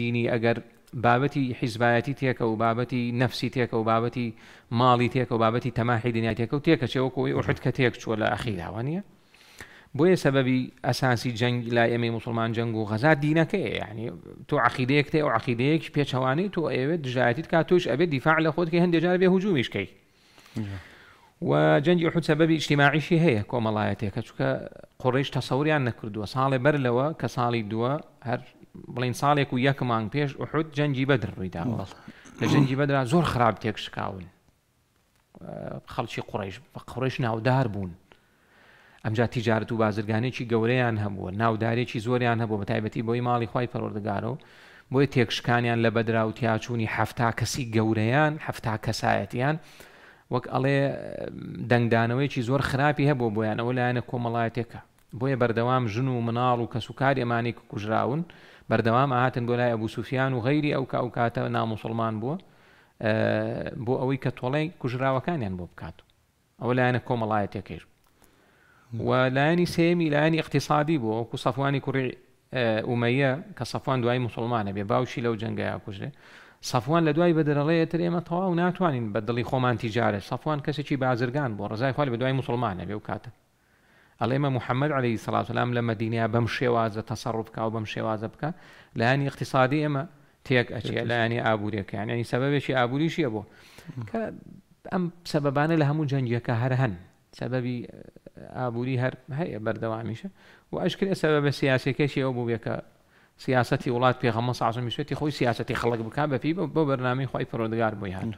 دینی ئەگەر بابەتی حیزبایەتی تێکە و بابەتی نفسی تێکە و بابەتی ماڵی تێکە و بابەتی تەماحی دنیاتێکە و تێکە چێوەکەوەی ئۆحت کە تێک چوە لە ئەخیداوە نیە بۆیە سەبەبی ئەساسی جەنگ لا ئێمە مسلمان جەنگ و غەزا دینەکەی ینی تۆ عقیدەیەک تێ و عقیدەیەک پێچەوانی تۆ ئێوێت دژایەتیت کا توش ئەبێت دیفاع لە خۆتکە هەندێجار بێ هجومیشکەی و جەنگی حوت سەبەبی اجتماعیشی هەیە کۆمەڵایەتێکە چکە قڕیش تەسەوریان نەکردووە ساڵێ بەر لەوە کە ساڵی دووە هەر بڵین ساڵێک و یەک مانگ پێش حوت جەنجی بەدر ڕوویدا لە ژەنجی بەدرا زۆر خراپ تێکشکاون خەڵکی قڕیش بە قڕش ناودار بوون ئەمجا تیجارت و بازرگانێکی گەورەیان هەبووە ناودارێکی زۆریان هەبوو بە تایبەتی بۆی ماڵی خی پەرۆردگارەوە بۆی تێکشکانیان لە بەدرا و تیاچوونی هەفتا کەسی گەورەیان هەفتا کەسایەتیان وەک ئەڵێ دەنگدانەوەیکی زۆر خراپی هەبوو بۆیان ئەوە لایەنە کۆمەڵایەتێکە بۆیە بەردەوام ژن و مناڵ و کەسوکاری ئەمانی کوژراون بەردەوام ئاهاتن گۆلای ئەبوو سوفیان و غەیری ئەو کە ئەو کاتە نامسلمان بووە بۆ ئەوەی کە تۆڵی کوژراوەکانیان بۆ بکات ئەو لایەنە کۆمەڵایەتێکێش و لایانی سێمی لایانی اقتصادی بوو ئەوکو سەفوانی کوڕی ئومەیە کە سەفان دوای مسلمانە بێ باوشی لەو جنگەیە کوژێ سەفوان لە دوای بەدرەڵەیەتر ئێمە تەواو ناتوانین بە دڵی خۆمان تیجارە سەفوان کەسێکی بازرگان بۆ ڕزای خۆی بە دوای مسلمانە بێ و کاتە ئەڵێمە محەممەد عليهەی سلااتلام لە مەدینیا بەم شێوازە تەسەڕ بکە و بەم شێوازە بکە لایانی اقتصادی ئێمە تێک ئەچێ لایانی ئابوورەکەیان ینی سەبەبێکی ئابووریشیە بۆ کە ئەم سەبەبانە لە هەموو جەنجەکە هەر هەن سەبەبی ئابووری هەر هەیە بەردەوامیشە و ئەشکرێ سەبە بە سیاسەکەشی ئەو بووبێکە سیاستی وڵات پێغەمە سازم میشێتی خۆی سیاستی خەڵک بکە بەپی بۆ بەرنامی خی پرۆدگار بۆی هەن.